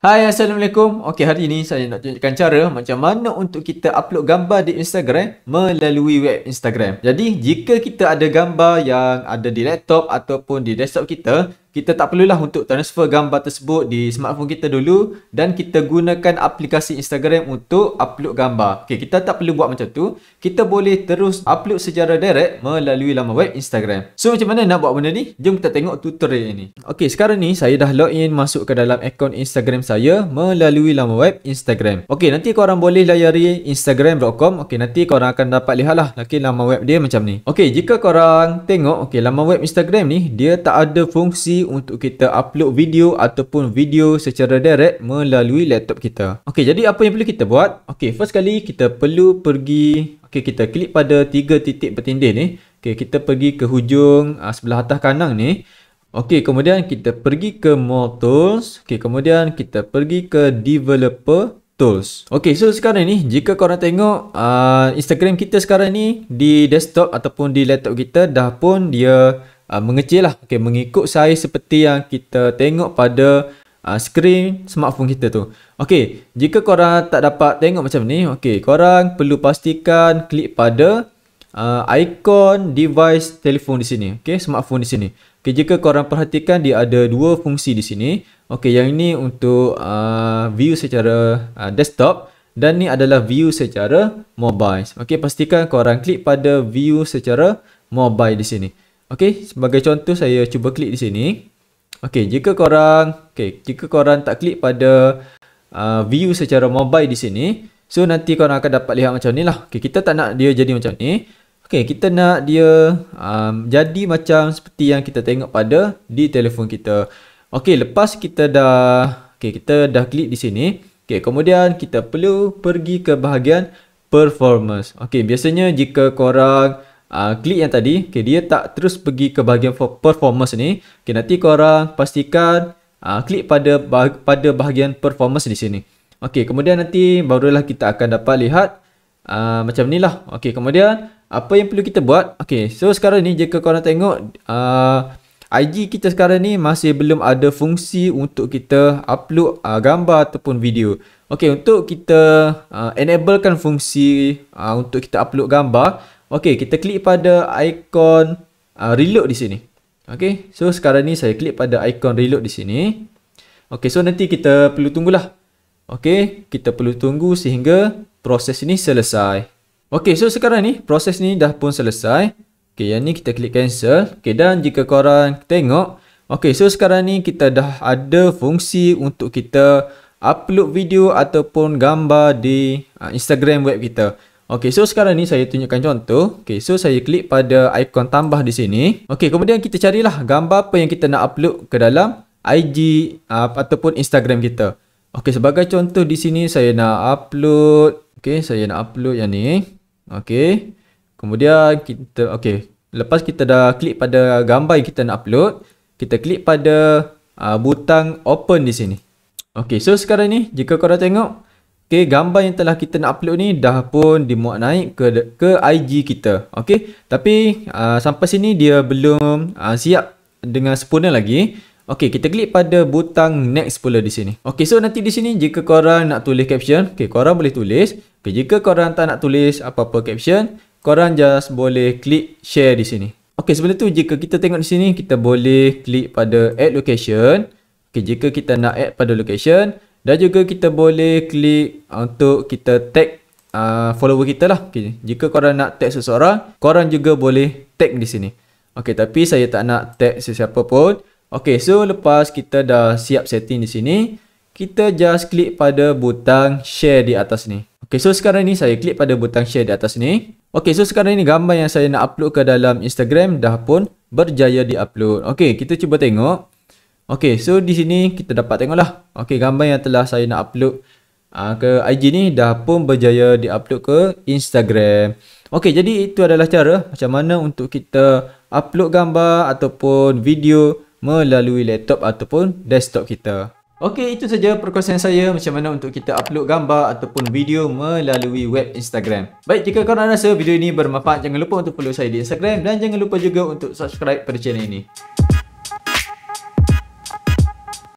Hai Assalamualaikum Ok hari ini saya nak tunjukkan cara macam mana untuk kita upload gambar di Instagram Melalui web Instagram Jadi jika kita ada gambar yang ada di laptop ataupun di desktop kita kita tak perlulah untuk transfer gambar tersebut di smartphone kita dulu dan kita gunakan aplikasi Instagram untuk upload gambar. Okey, kita tak perlu buat macam tu. Kita boleh terus upload secara direct melalui laman web Instagram. So, macam mana nak buat benda ni? Jom kita tengok tutorial ini. Okey, sekarang ni saya dah login masuk ke dalam akaun Instagram saya melalui laman web Instagram. Okey, nanti korang boleh layari instagram.com. Okey, nanti korang akan dapat lihatlah laki laman web dia macam ni. Okey, jika korang tengok okey laman web Instagram ni, dia tak ada fungsi untuk kita upload video ataupun video secara direct melalui laptop kita. Okey, jadi apa yang perlu kita buat? Okey, first kali kita perlu pergi okey kita klik pada tiga titik bertindih ni. Okey, kita pergi ke hujung uh, sebelah atas kanan ni. Okey, kemudian kita pergi ke More Tools. Okey, kemudian kita pergi ke Developer Tools. Okey, so sekarang ni jika korang tengok uh, Instagram kita sekarang ni di desktop ataupun di laptop kita dah pun dia uh, mengecil lah. Okay, mengikut saiz seperti yang kita tengok pada uh, ah, screen smartphone kita tu. Okay, jika korang tak dapat tengok macam ni, okay, korang perlu pastikan klik pada uh, icon device telefon di sini. Okay, smartphone di sini. Okay, jika korang perhatikan dia ada dua fungsi di sini. Okay, yang ini untuk uh, view secara uh, desktop dan ni adalah view secara mobile. Okay, pastikan korang klik pada view secara mobile di sini. Okey, sebagai contoh saya cuba klik di sini. Okey, jika korang, okey, jika korang tak klik pada uh, view secara mobile di sini, so nanti korang akan dapat lihat macam ni lah. Okey, kita tak nak dia jadi macam ni. Okey, kita nak dia um, jadi macam seperti yang kita tengok pada di telefon kita. Okey, lepas kita dah, okey, kita dah klik di sini. Okey, kemudian kita perlu pergi ke bahagian performance. Okey, biasanya jika korang, uh, klik yang tadi okay, dia tak terus pergi ke bahagian performance ni okay, nanti korang pastikan uh, klik pada bah pada bahagian performance di sini okey kemudian nanti barulah kita akan dapat lihat uh, macam ni lah okey kemudian apa yang perlu kita buat okey so sekarang ni jika korang tengok uh, IG kita sekarang ni masih belum ada fungsi untuk kita upload uh, gambar ataupun video Okey untuk kita uh, enablekan fungsi uh, untuk kita upload gambar Okey, kita klik pada ikon uh, reload di sini. Okey, so sekarang ni saya klik pada ikon reload di sini. Okey, so nanti kita perlu tunggulah. Okey, kita perlu tunggu sehingga proses ini selesai. Okey, so sekarang ni proses ni dah pun selesai. Okey, yang ni kita klik cancel. Okey, dan jika korang tengok. Okey, so sekarang ni kita dah ada fungsi untuk kita upload video ataupun gambar di uh, Instagram web kita. Okey, so sekarang ni saya tunjukkan contoh. Okey, so saya klik pada ikon tambah di sini. Okey, kemudian kita carilah gambar apa yang kita nak upload ke dalam IG uh, ataupun Instagram kita. Okey, sebagai contoh di sini saya nak upload. Okey, saya nak upload yang ni. Okey. Kemudian kita okey, lepas kita dah klik pada gambar yang kita nak upload, kita klik pada uh, butang open di sini. Okey, so sekarang ni jika korang tengok Okey, gambar yang telah kita nak upload ni dah pun dimuat naik ke ke IG kita. Okey. Tapi uh, sampai sini dia belum uh, siap dengan sempurna lagi. Okey, kita klik pada butang next pula di sini. Okey, so nanti di sini jika korang nak tulis caption, okey, korang boleh tulis. Okey, jika korang tak nak tulis apa-apa caption, korang just boleh klik share di sini. Okey, sebelum tu jika kita tengok di sini, kita boleh klik pada add location. Okey, jika kita nak add pada location, dan juga kita boleh klik ah, untuk kita tag uh, follower kita lah. Okay. Jika korang nak tag seseorang, korang juga boleh tag di sini. Okey, tapi saya tak nak tag sesiapa pun. Okey, so lepas kita dah siap setting di sini, kita just klik pada butang share di atas ni. Okey, so sekarang ni saya klik pada butang share di atas ni. Okey, so sekarang ni gambar yang saya nak upload ke dalam Instagram dah pun berjaya diupload. upload Okey, kita cuba tengok. Okey, so di sini kita dapat tengoklah. Okey, gambar yang telah saya nak upload uh, ke IG ni dah pun berjaya diupload ke Instagram. Okey, jadi itu adalah cara macam mana untuk kita upload gambar ataupun video melalui laptop ataupun desktop kita. Okey, itu saja perkongsian saya macam mana untuk kita upload gambar ataupun video melalui web Instagram. Baik, jika korang rasa video ini bermanfaat, jangan lupa untuk follow saya di Instagram dan jangan lupa juga untuk subscribe pada channel ini.